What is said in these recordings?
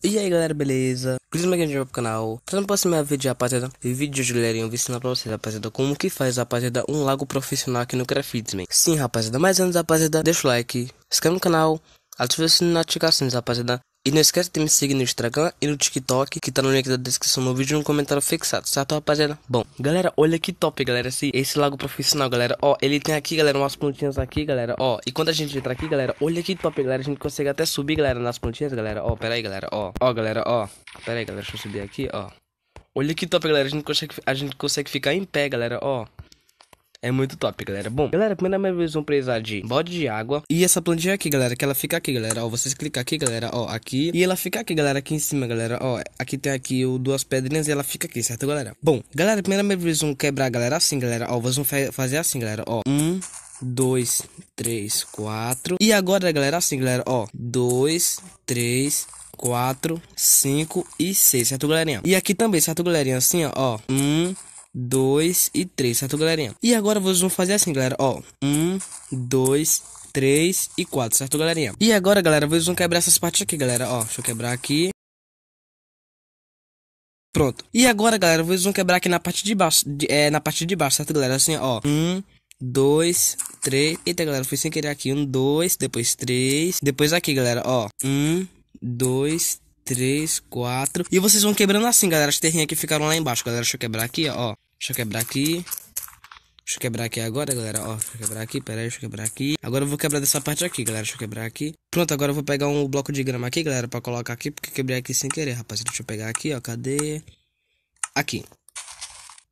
E aí galera, beleza? Cris Magalhães pro canal Trazendo o próximo vídeo, rapaziada E vídeo de galera, eu vou ensinar pra vocês, rapaziada Como que faz, rapaziada, um lago profissional aqui no Craftsman. Sim, rapaziada, mais antes, rapaziada Deixa o like, se inscreve no canal Ativa o sininho de notificações, rapaziada e não esquece de me seguir no Instagram e no TikTok, que tá no link da descrição do vídeo e no comentário fixado, certo, rapaziada? Bom, galera, olha que top, galera, esse, esse lago profissional, galera. Ó, ele tem aqui, galera, umas plantinhas aqui, galera, ó. E quando a gente entrar aqui, galera, olha que top, galera. A gente consegue até subir, galera, nas plantinhas, galera. Ó, pera aí, galera, ó. Ó, galera, ó. Pera aí, galera, deixa eu subir aqui, ó. Olha que top, galera. A gente consegue, a gente consegue ficar em pé, galera, ó. É muito top, galera. Bom, galera, primeira vez vão precisar de bode de água. E essa plantinha aqui, galera, que ela fica aqui, galera. Ó, vocês clicam aqui, galera, ó, aqui. E ela fica aqui, galera, aqui em cima, galera. Ó, aqui tem aqui o duas pedrinhas e ela fica aqui, certo, galera? Bom, galera, primeira vez vão quebrar, galera, assim, galera. Ó, vocês vão fazer assim, galera, ó. Um, dois, três, quatro. E agora, galera, assim, galera, ó. Dois, três, quatro, cinco e seis, certo, galerinha? E aqui também, certo, galerinha? Assim, ó, um, 2 e 3, certo, galerinha? E agora vocês vão fazer assim, galera, ó. 1, 2, 3 e 4, certo, galerinha? E agora, galera, vocês vão quebrar essas partes aqui, galera, ó. Deixa eu quebrar aqui. Pronto. E agora, galera, vocês vão quebrar aqui na parte de baixo, de, é, na parte de baixo, certo, galera? Assim, ó. 1, 2, 3. Eita, galera, foi sem querer aqui. 1, 2, depois 3. Depois aqui, galera, ó. 1, 2, 3 três, quatro. E vocês vão quebrando assim, galera. As terrinhas que ficaram lá embaixo, galera. Deixa eu quebrar aqui, ó. Deixa eu quebrar aqui. Deixa eu quebrar aqui agora, galera. Ó, deixa eu quebrar aqui, pera aí, deixa eu quebrar aqui. Agora eu vou quebrar dessa parte aqui, galera. Deixa eu quebrar aqui. Pronto, agora eu vou pegar um bloco de grama aqui, galera, pra colocar aqui, porque quebrei aqui sem querer, rapaz. Deixa eu pegar aqui, ó. Cadê? Aqui.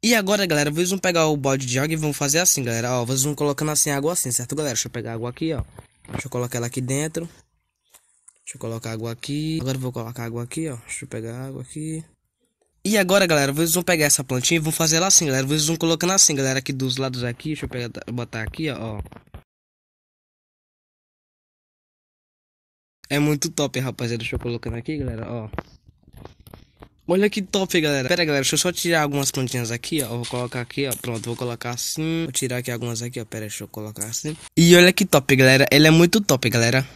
E agora, galera, vocês vão pegar o balde de água e vão fazer assim, galera. Ó, vocês vão colocando assim água assim, certo, galera? Deixa eu pegar água aqui, ó. Deixa eu colocar ela aqui dentro. Deixa eu colocar água aqui. Agora eu vou colocar água aqui, ó. Deixa eu pegar água aqui. E agora, galera, vocês vão pegar essa plantinha e vão fazer ela assim, galera. Vocês vão colocando assim, galera, aqui dos lados aqui. Deixa eu pegar, botar aqui, ó. É muito top, rapaziada. Deixa eu colocando aqui, galera, ó. Olha que top, galera. Pera, galera, deixa eu só tirar algumas plantinhas aqui, ó. Vou colocar aqui, ó. Pronto, vou colocar assim. Vou tirar aqui algumas aqui, ó. Pera, deixa eu colocar assim. E olha que top, galera. Ele é muito top, galera.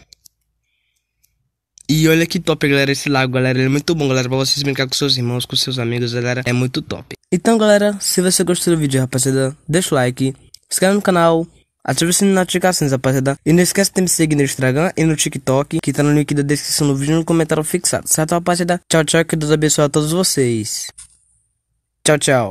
E olha que top, galera, esse lago, galera. Ele é muito bom, galera, pra vocês brincar com seus irmãos, com seus amigos, galera. É muito top. Então, galera, se você gostou do vídeo, rapaziada, deixa o like, se inscreve no canal, ativa o sininho de notificações, rapaziada. E não esquece de me seguir no Instagram e no TikTok, que tá no link da descrição do vídeo e no comentário fixado, certo, rapaziada? Tchau, tchau, que Deus abençoe a todos vocês. Tchau, tchau.